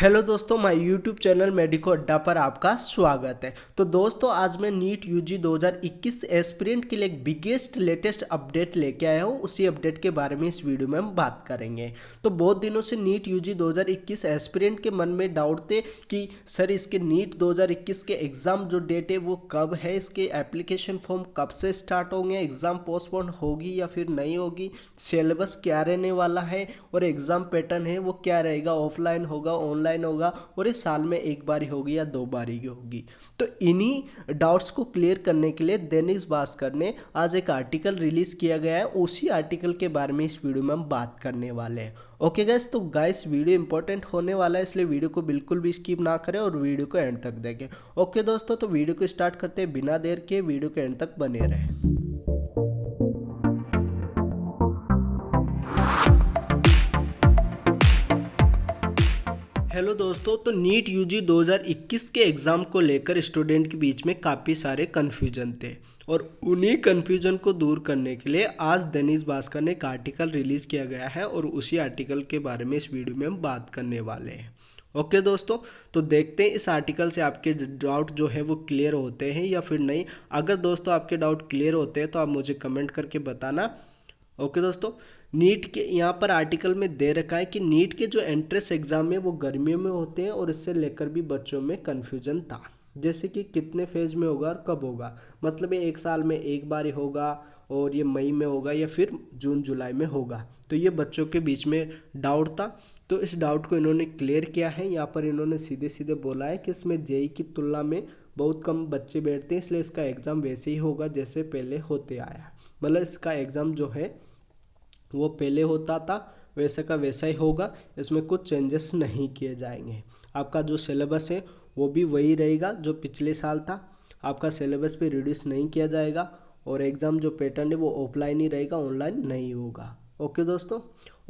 hello दोस्तों my YouTube channel medico अड्डा पर आपका स्वागत है तो दोस्तों आज मैं नीट यूजी 2021 एस्पिरेंट के लिए बिगेस्ट लेटेस्ट अपडेट लेके आया हूँ उसी अपडेट के बारे में इस वीडियो में हम बात करेंगे तो बहुत दिनों से नीट यूजी 2021 एस्पिरेंट के मन में डाउट थे कि सर इसके नीट दो के एग्ज़ाम जो डेट है वो कब है इसके एप्लीकेशन फॉर्म कब से स्टार्ट होंगे एग्ज़ाम पोस्टपोन होगी या फिर नहीं होगी सिलेबस क्या रहने वाला है और एग्ज़ाम पैटर्न है वो क्या रहेगा ऑफलाइन होगा ऑनलाइन ऑनलाइन होगा और ये साल में एक बार ही होगी या दो बार ही होगी तो इन्हीं डाउट्स को क्लियर करने के लिए दैनिक भास्कर ने आज एक आर्टिकल रिलीज किया गया है उसी आर्टिकल के बारे में इस वीडियो में हम बात करने वाले हैं ओके गैस तो गाइस वीडियो इंपॉर्टेंट होने वाला है इसलिए वीडियो को बिल्कुल भी स्किप ना करें और वीडियो को एंड तक देखें ओके दोस्तों तो वीडियो को स्टार्ट करते हैं बिना देर के वीडियो के एंड तक बने रहें हेलो दोस्तों तो नीट यूजी 2021 के एग्ज़ाम को लेकर स्टूडेंट के बीच में काफ़ी सारे कन्फ्यूजन थे और उन्हीं कन्फ्यूजन को दूर करने के लिए आज दैनिश भास्कर ने एक आर्टिकल रिलीज़ किया गया है और उसी आर्टिकल के बारे में इस वीडियो में हम बात करने वाले हैं ओके दोस्तों तो देखते हैं इस आर्टिकल से आपके डाउट जो है वो क्लियर होते हैं या फिर नहीं अगर दोस्तों आपके डाउट क्लियर होते हैं तो आप मुझे कमेंट करके बताना ओके दोस्तों नीट के यहाँ पर आर्टिकल में दे रखा है कि नीट के जो एंट्रेंस एग्जाम है वो गर्मियों में होते हैं और इससे लेकर भी बच्चों में कन्फ्यूजन था जैसे कि कितने फेज में होगा और कब होगा मतलब ये एक साल में एक बार होगा और ये मई में होगा या फिर जून जुलाई में होगा तो ये बच्चों के बीच में डाउट था तो इस डाउट को इन्होंने क्लियर किया है यहाँ पर इन्होंने सीधे सीधे बोला है कि इसमें जेई की तुलना में बहुत कम बच्चे बैठते हैं इसलिए इसका एग्ज़ाम वैसे ही होगा जैसे पहले होते आया मतलब इसका एग्ज़ाम जो है तो वो पहले होता था वैसे का वैसा ही होगा इसमें कुछ चेंजेस नहीं किए जाएंगे आपका जो सिलेबस है वो भी वही रहेगा जो पिछले साल था आपका सिलेबस भी रिड्यूस नहीं किया जाएगा और एग्ज़ाम जो पैटर्न है वो ऑफलाइन ही रहेगा ऑनलाइन नहीं होगा ओके दोस्तों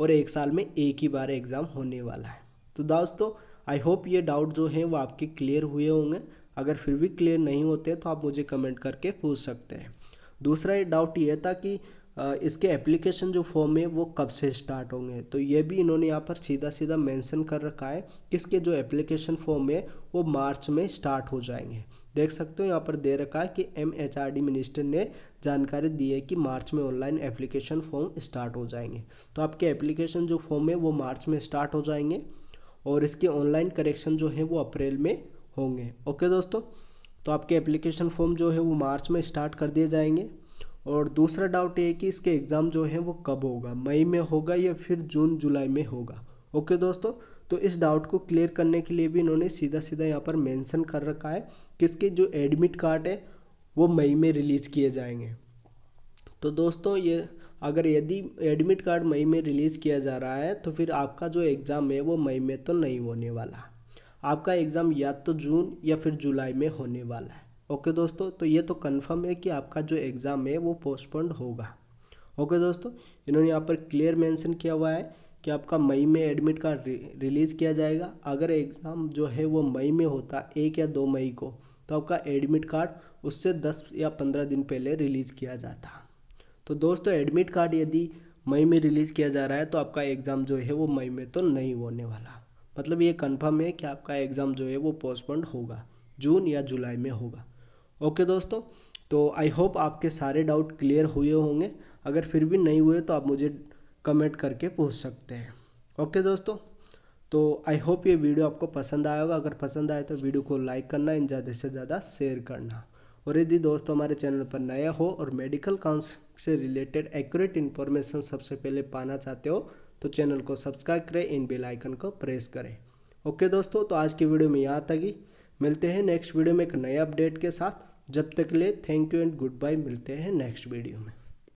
और एक साल में एक ही बार एग्ज़ाम होने वाला है तो दोस्तों आई होप ये डाउट जो है वो आपके क्लियर हुए होंगे अगर फिर भी क्लियर नहीं होते तो आप मुझे कमेंट करके पूछ सकते हैं दूसरा ये डाउट ये था कि इसके एप्लीकेशन जो फॉर्म है वो कब से स्टार्ट होंगे तो ये भी इन्होंने यहाँ पर सीधा सीधा मेंशन कर रखा है किसके जो एप्लीकेशन फॉर्म है वो मार्च में स्टार्ट हो जाएंगे देख सकते हो यहाँ पर दे रखा है कि M H R D minister ने जानकारी दी है कि मार्च में ऑनलाइन एप्लीकेशन फॉर्म स्टार्ट हो जाएंगे तो आपके एप्लीकेशन जो फॉर्म है वो मार्च में स्टार्ट हो जाएंगे और इसके ऑनलाइन करेक्शन जो है वो अप्रैल में होंगे ओके दोस्तों तो आपके एप्लीकेशन फॉर्म जो है वो मार्च में स्टार्ट कर दिए जाएंगे और दूसरा डाउट ये कि इसके एग्ज़ाम जो है वो कब होगा मई में होगा या फिर जून जुलाई में होगा ओके दोस्तों तो इस डाउट को क्लियर करने के लिए भी इन्होंने सीधा सीधा यहाँ पर मेंशन कर रखा है कि इसके जो एडमिट कार्ड है वो मई में रिलीज़ किए जाएंगे तो दोस्तों ये अगर यदि एडमिट कार्ड मई में रिलीज़ किया जा रहा है तो फिर आपका जो एग्ज़ाम है वो मई में तो नहीं होने वाला आपका एग्ज़ाम या तो जून या फिर जुलाई में होने वाला है ओके दोस्तों तो ये तो कन्फर्म है कि आपका जो एग्ज़ाम है वो पोस्टपोन्ड होगा ओके दोस्तों इन्होंने यहाँ पर क्लियर मेंशन किया हुआ है कि आपका मई में एडमिट कार्ड रि रिलीज़ किया जाएगा अगर एग्ज़ाम जो है वो मई में होता एक या दो मई को तो आपका एडमिट कार्ड उससे दस या पंद्रह दिन पहले रिलीज़ किया जाता तो दोस्तों एडमिट कार्ड यदि मई में रिलीज़ किया जा रहा है तो आपका एग्ज़ाम जो है वो मई में तो नहीं होने वाला मतलब ये कन्फर्म है कि आपका एग्ज़ाम जो है वो पोस्टपोन्ड होगा जून या जुलाई में होगा ओके दोस्तों तो आई होप आपके सारे डाउट क्लियर हुए होंगे अगर फिर भी नहीं हुए तो आप मुझे कमेंट करके पूछ सकते हैं ओके दोस्तों तो आई होप ये वीडियो आपको पसंद आया होगा अगर पसंद आए तो वीडियो को लाइक करना इन ज़्यादा से ज़्यादा शेयर करना और यदि दोस्तों हमारे चैनल पर नया हो और मेडिकल काउंसिल से रिलेटेड एक्यूरेट इन्फॉर्मेशन सबसे पहले पाना चाहते हो तो चैनल को सब्सक्राइब करें इन बेल आइकन को प्रेस करें ओके दोस्तों तो आज की वीडियो में यहाँ तक ही मिलते हैं नेक्स्ट वीडियो में एक नए अपडेट के साथ जब तक ले लिए thank you and good bye मिलते हैं नेक्स्ट वीडियो में